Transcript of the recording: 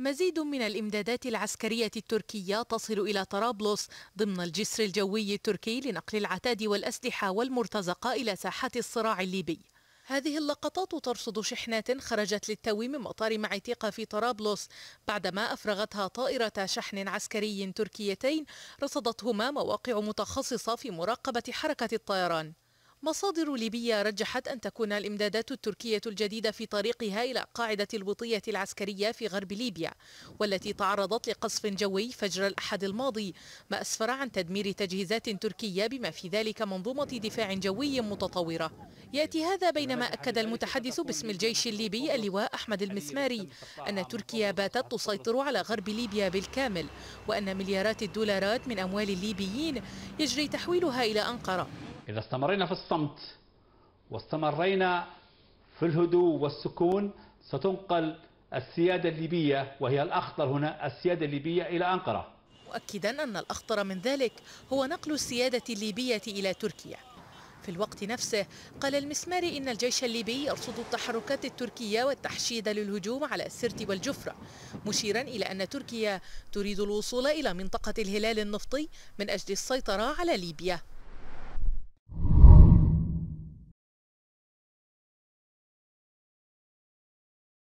مزيد من الإمدادات العسكرية التركية تصل إلى طرابلس ضمن الجسر الجوي التركي لنقل العتاد والأسلحة والمرتزقة إلى ساحة الصراع الليبي هذه اللقطات ترصد شحنات خرجت للتو من مطار معتيقة في طرابلس بعدما أفرغتها طائرة شحن عسكري تركيتين رصدتهما مواقع متخصصة في مراقبة حركة الطيران مصادر ليبية رجحت أن تكون الإمدادات التركية الجديدة في طريقها إلى قاعدة الوطية العسكرية في غرب ليبيا والتي تعرضت لقصف جوي فجر الأحد الماضي ما أسفر عن تدمير تجهيزات تركية بما في ذلك منظومة دفاع جوي متطورة يأتي هذا بينما أكد المتحدث باسم الجيش الليبي اللواء أحمد المسماري أن تركيا باتت تسيطر على غرب ليبيا بالكامل وأن مليارات الدولارات من أموال الليبيين يجري تحويلها إلى أنقرة إذا استمرينا في الصمت واستمرينا في الهدوء والسكون ستنقل السيادة الليبية وهي الأخطر هنا السيادة الليبية إلى أنقرة مؤكدا أن الأخطر من ذلك هو نقل السيادة الليبية إلى تركيا في الوقت نفسه قال المسماري إن الجيش الليبي يرصد التحركات التركية والتحشيد للهجوم على السرت والجفرة مشيرا إلى أن تركيا تريد الوصول إلى منطقة الهلال النفطي من أجل السيطرة على ليبيا